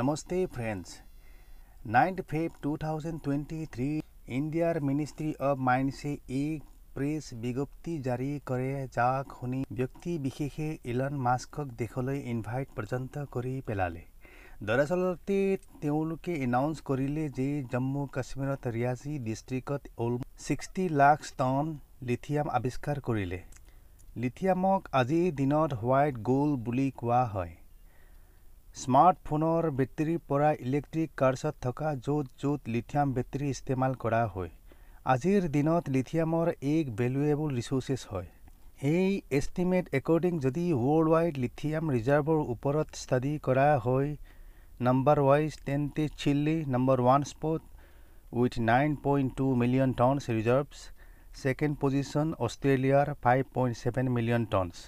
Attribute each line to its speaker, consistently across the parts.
Speaker 1: Namaste friends ninth Feb two thousand twenty three ইণ্ডিয়াৰ ministry of মাইণ্ডছে এক প্ৰেছ বিজ্ঞপ্তি জাৰি কৰে যাক শুনি ব্যক্তি বিশেষে ইলন মাস্কক দেশলৈ ইনভাইট পৰ্যন্ত কৰি পেলালে দৰাচলতে তেওঁলোকে এনাউন্স কৰিলে যে জম্মু কাশ্মীৰত ৰিয়াচি ডিষ্ট্ৰিক্টত ছিক্সটি লাখ টন লিথিয়াম আৱিষ্কাৰ কৰিলে লিথিয়ামক আজিৰ দিনত হোৱাইট গ'ল বুলি কোৱা হয় স্মাৰ্টফোনৰ বেটেৰীৰ পৰা ইলেক্ট্ৰিক কাৰ্ছত থকা য'ত য'ত লিথিয়াম বেটেৰী ইস্তেমাল কৰা হয় আজিৰ দিনত লিথিয়ামৰ এক ভেলুয়েবল ৰিচৰ্চেছ হয় এই এষ্টিমেট একৰ্ডিং যদি ৱৰ্ল্ড ৱাইড লিথিয়াম ৰিজাৰ্ভৰ ওপৰত ষ্টাডি কৰা হয় নাম্বাৰ ৱাইজ তেন্তে Chile number one spot with nine point two million tons reserves second position অষ্ট্ৰেলিয়াৰ five point seven million tons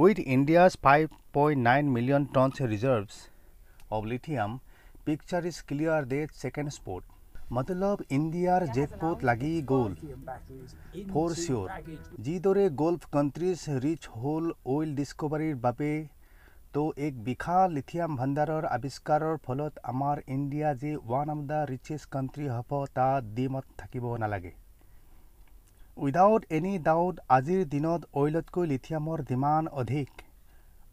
Speaker 1: With India's 5.9 million tons reserves of lithium, picture is clear that second spot. মতলব ইন্ডিয়ার জেটপোত লাগি গোল for sure যিদরে Gulf countries rich whole oil ডিসকোভারির বাবে তো এক বিখা লিথিয়াম ভান্ডারর আবিষ্কারর ফলত আমার ইন্ডিয়া যে one of the richest country হব তা দ্বিমত থাকিব নালাগে উইদাউট এনি ডাউট আজিৰ দিনত অইলতকৈ লিথিয়ামৰ ডিমাণ্ড অধিক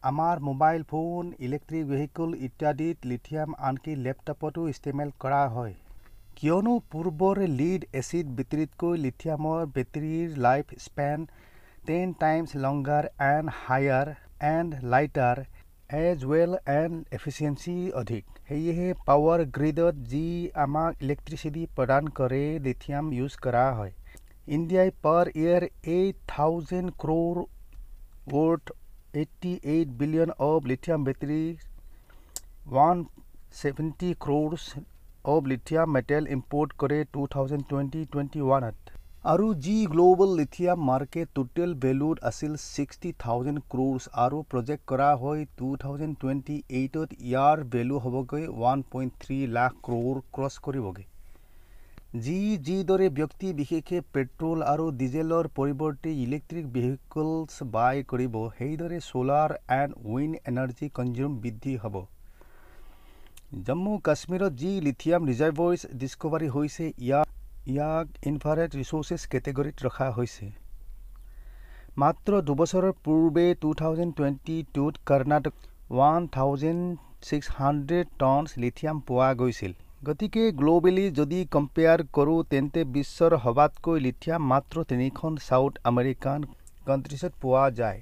Speaker 1: আমাৰ মোবাইল ফোন ইলেক্ট্ৰিক ভেহিকল ইত্যাদিত লিথিয়াম আনকি লেপটপতো ইষ্টেমেল কৰা হয় কিয়নো পূৰ্বৰে লিড এচিড বেটেৰীতকৈ লিথিয়ামৰ বেটেৰীৰ life span ten times longer and higher and lighter as well and efficiency অধিক সেয়েহে পাৱাৰ গ্ৰীডত যি আমাক ইলেক্ট্ৰিচিটি প্ৰদান কৰে লিথিয়াম ইউজ কৰা হয় ইণ্ডিয়াই per year eight thousand crore worth eighty eight billion of lithium battery one seventy crore of lithium metal import কৰে টু থাউজেণ্ড টুৱেণ্টি টুৱেণ্টি ওৱানত আৰু যি গ্ল'বেল লিথিয়াম মাৰ্কেট টোটেল ভেলুত আছিল ছিক্সটি থাউজেণ্ড ক্ৰ'ৰ আৰু প্ৰজেক্ট কৰা হয় টু থাউজেণ্ড টুৱেণ্টি এইটত ইয়াৰ ভেলু হ'বগৈ one point three lakh crore cross কৰিবগৈ যি যিদৰে ব্যক্তি বিশেষে পেট্ৰল আৰু ডিজেলৰ পৰিৱৰ্তে ইলেক্ট্ৰিক ভেহিকলছ বাই কৰিব সেইদৰে solar and wind energy consume বৃদ্ধি হ'ব জম্মু কাশ্মীৰত যি লিথিয়াম ৰিজাৰ্ভইচ ডিস্কভাৰী হৈছে ইয়াক ইয়াক ইনফাৰেট ৰিচ'ৰ্চেছ কেটেগৰীত ৰখা হৈছে মাত্ৰ দুবছৰৰ পূৰ্বে টু থাউজেণ্ড টুৱেণ্টি টুত Karnataka one thousand six hundred tons lithium পোৱা গৈছিল গতিকে গ্ল'বেলি যদি কম্পেয়াৰ কৰোঁ তেন্তে বিশ্বৰ সবাতকৈ লিথিয়াম মাত্ৰ তিনিখন চাউথ আমেৰিকান কাণ্ট্ৰিছত পোৱা যায়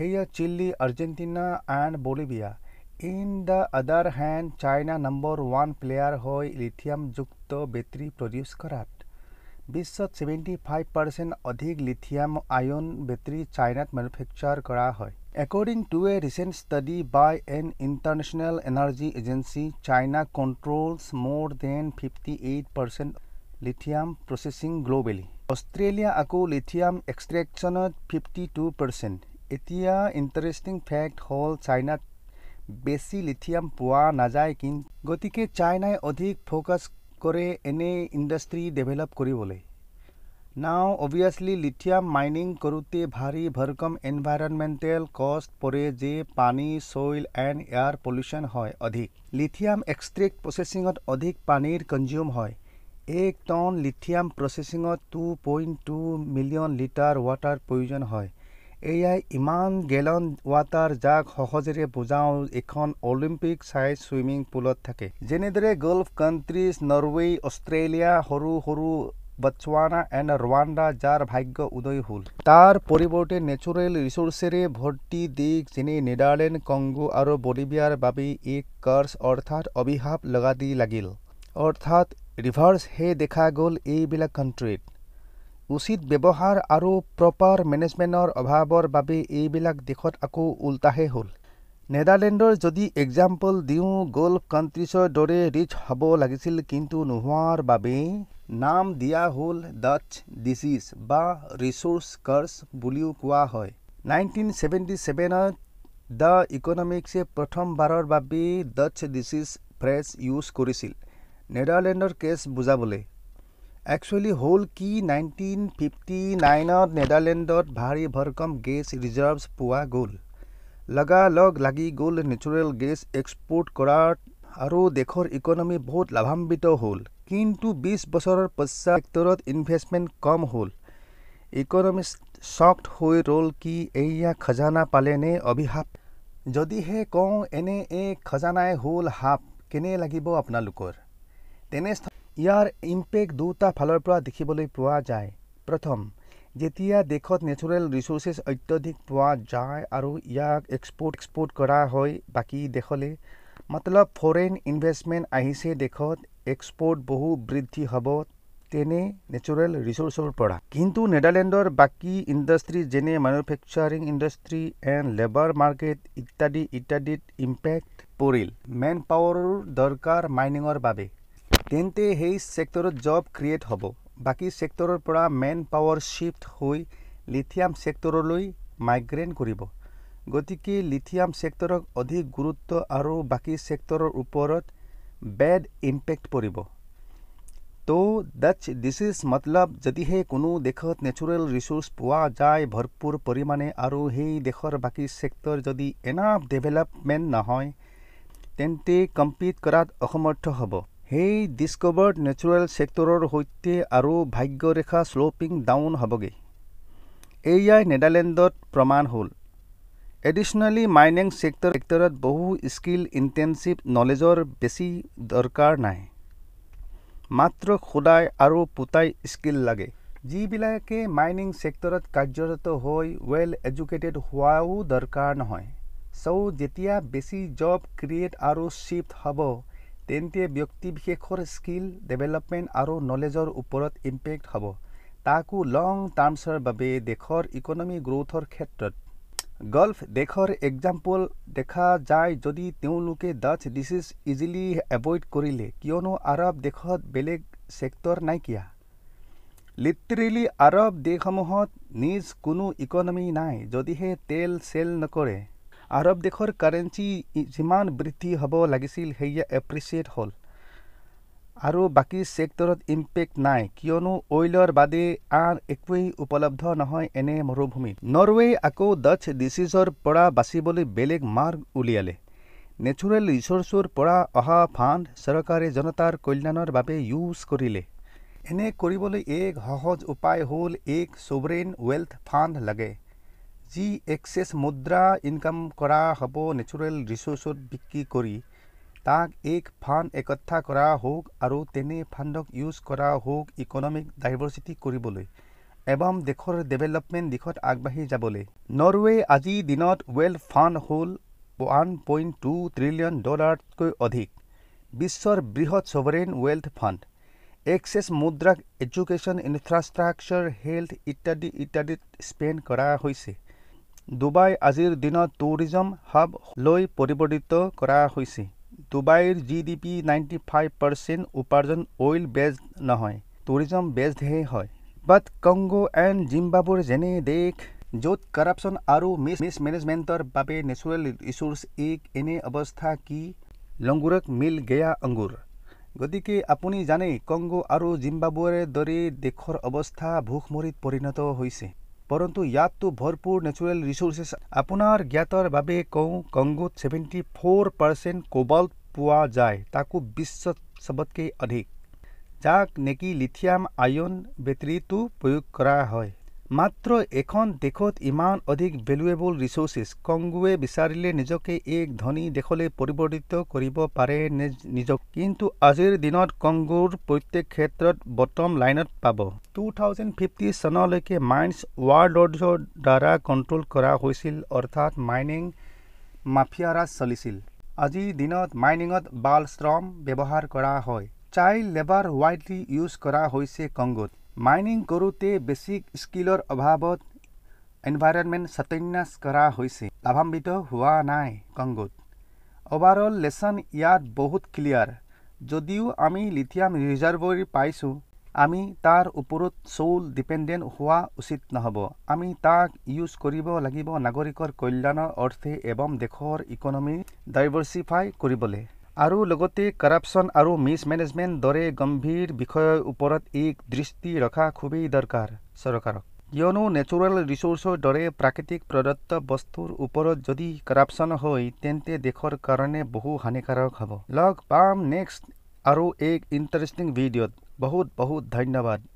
Speaker 1: সেয়া Chile Argentina and Bolivia in the other hand China number one player হৈ লিথিয়ামযুক্ত বেটেৰী প্ৰডিউচ কৰাত বিশ্বত ছেভেণ্টি ফাইভ পাৰ্চেণ্ট অধিক লিথিয়াম আয়ন বেটেৰী চাইনাত মেনুফেকচাৰ কৰা হয় According to a recent study by an international energy agency, China controls more than 58% lithium processing globally. Australia আকৌ lithium এক্সট্ৰেকশ্যনত ফিফটি টু পাৰ্চেণ্ট এতিয়া interesting fact হ'ল চাইনাত বেছি লিথিয়াম পোৱা নাযায় কিন্তু গতিকে চাইনাই অধিক ফ'কাছ কৰে এনে ইণ্ডাষ্ট্ৰী ডেভেলপ কৰিবলৈ Now, obviously, lithium mining करुते भारी भरकम environmental cost परे जे पानी, soil and air pollution होय अधिक. Lithium extract processing अध अधिक पानीर consume होय. एक टन lithium processing अध 2.2 million liter water provision होय. एया इमान गेलन वातार जाग हहजरे बुजाओं एकन ओलिम्पिक साइज स्विमिंग पूल थके. जेने दरे गल्फ कंट्रीज, नर्वे, अस्ट्रेलिया, हरू हरू বটসওয়ানা এন্ড রোয়ান্ডা যার ভাগ্য উদয় হল তার পরিবর্তে ন্যাচুরেল রিসোর্সের ভর্তি দিক যিনি নেদারল্যান্ড কঙ্গো আর বলিভিয়ার বাবে এক কার্স অর্থাৎ অভিহাপ লগাদি লাগিল অর্থাৎ রিভার্স হে দেখা গল এইবিলাক কান্ট্রিত উচিত ব্যবহার আর প্রপার ম্যানেজমেন্টর অভাবর বাবে এইবিলাক দেশত আকো উল্টাহে হল নেডাৰলেণ্ডৰ যদি এক্সাম্পল দিওঁ গল্ফ কাণ্ট্ৰিছৰ দৰে ৰিচ হ'ব লাগিছিল কিন্তু নোহোৱাৰ বাবে নাম দিয়া হ'ল ডাচ ডিজিজ বা ৰিচোৰ্চ কাৰ্ছ বুলিও কোৱা হয় নাইনটিন চেভেণ্টি চেভেনত দ্য ইকনমিক্সে প্ৰথমবাৰৰ বাবে ডাচ ডিজিজ ফ্ৰেছ ইউজ কৰিছিল নেডাৰলেণ্ডৰ কেছ বুজাবলৈ একচুৱেলি হ'ল কি নাইনটিন ফিফটি নাইনত নেডাৰলেণ্ডত ভাৰী ভৰকম গেছ ৰিজাৰ্ভছ পোৱা গ'ল লগালগ লাগি গ'ল নেচাৰেল গেছ এক্সপৰ্ট কৰাত আৰু দেশৰ ইকনমি বহুত লাভান্বিত হ'ল কিন্তু বিছ বছৰৰ পইচা ছেক্টৰত ইনভেষ্টমেণ্ট কম হ'ল ইকনমি চক্ট হৈ ৰ'ল কি এইয়া খজানা পালেনে অভিশাপ যদিহে কওঁ এনে এই খজানাই হ'ল হাপ কেনে লাগিব আপোনালোকৰ তেনে ইয়াৰ ইম্পেক্ট দুটা ফালৰ পৰা দেখিবলৈ পোৱা যায় প্ৰথম যেতিয়া দেশত নেচাৰেল ৰিচ'ৰ্চেছ অত্যাধিক পোৱা যায় আৰু ইয়াক এক্সপৰ্ট এক্সপৰ্ট কৰা হয় বাকী দেশলৈ মতলব ফৰেইন ইনভেষ্টমেণ্ট আহিছে দেশত এক্সপৰ্ট বহু বৃদ্ধি হ'ব তেনে নেচাৰেল ৰিচ'ৰ্চৰ পৰা কিন্তু নেডাৰলেণ্ডৰ বাকী ইণ্ডাষ্ট্ৰী যেনে manufacturing industry and labour market ইত্যাদি ইত্যাদিত ইম্পেক্ট পৰিল মেন পাৱাৰৰ দৰকাৰ মাইনিঙৰ বাবে তেন্তে সেই চেক্টৰত জব ক্ৰিয়েট হ'ব বাকী চেক্টৰৰ পৰা মেন পাৱাৰ শ্বিফ্ট হৈ লিথিয়াম চেক্টৰলৈ মাইগ্ৰেন কৰিব গতিকে লিথিয়াম ছেক্টৰক অধিক গুৰুত্ব আৰু বাকী চেক্টৰৰ ওপৰত বেড ইম্পেক্ট পৰিব তো ডাচ দিছ ইজ মতলব যদিহে কোনো দেশত নেচুৰেল ৰিচোৰ্চ পোৱা যায় ভৰপূৰ পৰিমাণে আৰু সেই দেশৰ বাকী চেক্টৰ যদি এনাফ ডেভেলপমেণ্ট নহয় তেন্তে কম্পিট কৰাত অসমৰ্থ হ'ব সেই ডিছকভাৰ্ড নেচাৰেল ছেক্টৰৰ সৈতে আৰু ভাগ্যৰেখা শ্ল'পিং ডাউন হ'বগৈ এয়াই নেডাৰলেণ্ডত প্ৰমাণ হ'ল এডিশ্যনেলি মাইনিং চেক্টৰ চেক্টৰত বহু স্কিল ইণ্টেনচিভ নলেজৰ বেছি দৰকাৰ নাই মাত্ৰ খোদাই আৰু পোতাই স্কিল লাগে যিবিলাকে মাইনিং চেক্টৰত কাৰ্যৰত হৈ ৱেল এডুকেটেড হোৱাও দৰকাৰ নহয় চ' যেতিয়া বেছি জব ক্ৰিয়েট আৰু শ্বিফ্ট হ'ব তেন্তে ব্যক্তি বিশেষৰ স্কিল ডেভেলপমেণ্ট আৰু নলেজৰ ওপৰত ইম্পেক্ট হ'ব তাকো লং টাৰ্মছৰ বাবে দেশৰ ইকনমি গ্ৰ'থৰ ক্ষেত্ৰত গল্ফ দেশৰ এক্সাম্পল দেখা যায় যদি তেওঁলোকে ডাচ ডিচিজ ইজিলি এভইড কৰিলে কিয়নো আৰৱ দেশত বেলেগ চেক্টৰ নাইকিয়া লিটাৰেলি আৰৱ দেশসমূহত নিজ কোনো ইকনমি নাই যদিহে তেল চেল নকৰে আৰৱ দেশৰ কাৰেঞ্চি যিমান বৃদ্ধি হ'ব লাগিছিল সেয়া এপ্ৰিচিয়েট হ'ল আৰু বাকী ছেক্টৰত ইম্পেক্ট নাই কিয়নো অইলৰ বাদে আন একোৱেই উপলব্ধ নহয় এনে মৰুভূমিত নৰৱে আকৌ ডাচ ডিচিজৰ পৰা বাচিবলৈ বেলেগ মাৰ্গ উলিয়ালে নেচুৰেল ৰিচৰ্চৰ পৰা অহা ফাণ্ড চৰকাৰে জনতাৰ কল্যাণৰ বাবে ইউজ কৰিলে এনে কৰিবলৈ এক সহজ উপায় হ'ল এক ছুবৰেইন ৱেলথ ফাণ্ড লাগে যি এক্সেছ মুদ্ৰা ইনকাম কৰা হ'ব নেচাৰেল ৰিচ'ৰ্চত বিক্ৰী কৰি তাক এক ফাণ্ড একঠা কৰা হওক আৰু তেনে ফাণ্ডক ইউজ কৰা হওক ইকনমিক ডাইভাৰ্চিটি কৰিবলৈ এবং দেশৰ ডেভেলপমেণ্ট দিশত আগবাঢ়ি যাবলৈ নৰৱে আজি দিনত ৱৰ্ল্ড ফাণ্ড হ'ল ওৱান পইণ্ট টু ট্ৰিলিয়ন ডলাৰতকৈ অধিক বিশ্বৰ বৃহৎ ছভৰেইন ৱেল্থ ফাণ্ড এক্সেছ মুদ্ৰাক এডুকেশ্যন ইনফ্ৰাষ্ট্ৰাকচাৰ হেল্থ ইত্যাদি ইত্যাদিত স্পেণ্ড কৰা হৈছে ডুবাই আজিৰ দিনত টুৰিজম হাব লৈ পৰিৱৰ্তিত কৰা হৈছে ডুবাইৰ G D P ninety five percent উপাৰ্জন অইল বেজড নহয় টুৰিজম বেজডহে হয় বাট কংগো এণ্ড জিম্বাবুৰ যেনে দেশ য'ত কাৰাপশ্যন আৰু মিছ মিছ বাবে নেচাৰেল ৰিচোৰ্চ এক এনে অৱস্থা কি লংগুৰক মিল গেয়া অংগুৰ গতিকে আপুনি জানে কংগো আৰু জিম্বাবুৱেৰ দৰে দেশৰ অৱস্থা ভোকমৰিত পৰিণত হৈছে পৰন্তু ইয়াতো ভৰপূৰ নেচাৰেল ৰিচোৰ্চেছ আপোনাৰ জ্ঞাতৰ বাবে কওঁ কংগোত ছেভেণ্টি ফ'ৰ পাৰ্চেণ্ট কোবাল্ট পোৱা যায় তাকো বিশ্ব চবতকৈ অধিক যাক নেকি লিথিয়াম আয়ন বেটেৰীটো প্ৰয়োগ কৰা হয় মাত্ৰ এখন দেশত ইমান অধিক ভেলুৱেবল ৰিচৰ্চেছ কংগুৱে বিচাৰিলে নিজকে এক ধনী দেশলৈ পৰিৱৰ্তিত কৰিব পাৰে নিজক কিন্তু আজিৰ দিনত কংগুৰ প্ৰত্যেক ক্ষেত্ৰত বটম লাইনত পাব টু থাউজেণ্ড ফিফটি চনলৈকে মাইনছ ৱাৰ্ল্ড অৰ্ডৰ দ্বাৰা কণ্ট্ৰল কৰা হৈছিল অৰ্থাৎ মাইনিং মাফিয়াৰাজ চলিছিল আজিৰ দিনত মাইনিঙত বাল শ্ৰম ব্যৱহাৰ কৰা হয় চাইল্ড লেবাৰ ৱাইডলি ইউজ কৰা হৈছে কংগুত মাইনিং কৰোঁতে বেছিক স্কিলৰ অভাৱত এনভাইৰনমেণ্ট চতন্যাস কৰা হৈছে লাভান্বিত হোৱা নাই কংগোত অভাৰঅল লেচন ইয়াত বহুত ক্লিয়াৰ যদিও আমি লিথিয়াম ৰিজাৰ্ভৰি পাইছোঁ আমি তাৰ ওপৰত চৌল ডিপেণ্ডেণ্ট হোৱা উচিত নহ'ব আমি তাক ইউজ কৰিব লাগিব নাগৰিকৰ কল্যাণৰ অৰ্থে এবং দেশৰ ইকনমি ডাইভাৰ্চিফাই কৰিবলৈ আৰু লগতে কৰাপশ্যন আৰু মিছ মেনেজমেণ্ট দৰে গম্ভীৰ বিষয়ৰ ওপৰত এক দৃষ্টি ৰখা খুবেই দৰকাৰ চৰকাৰক কিয়নো নেচাৰেল ৰিচৰ্চৰ দৰে প্ৰাকৃতিক প্ৰদত্ত বস্তুৰ ওপৰত যদি কৰাপশ্যন হয় তেন্তে দেশৰ কাৰণে বহু হানিকাৰক হ'ব লগ পাম নেক্সট আৰু এক ইণ্টাৰেষ্টিং ভিডিঅ'ত বহুত বহুত ধন্যবাদ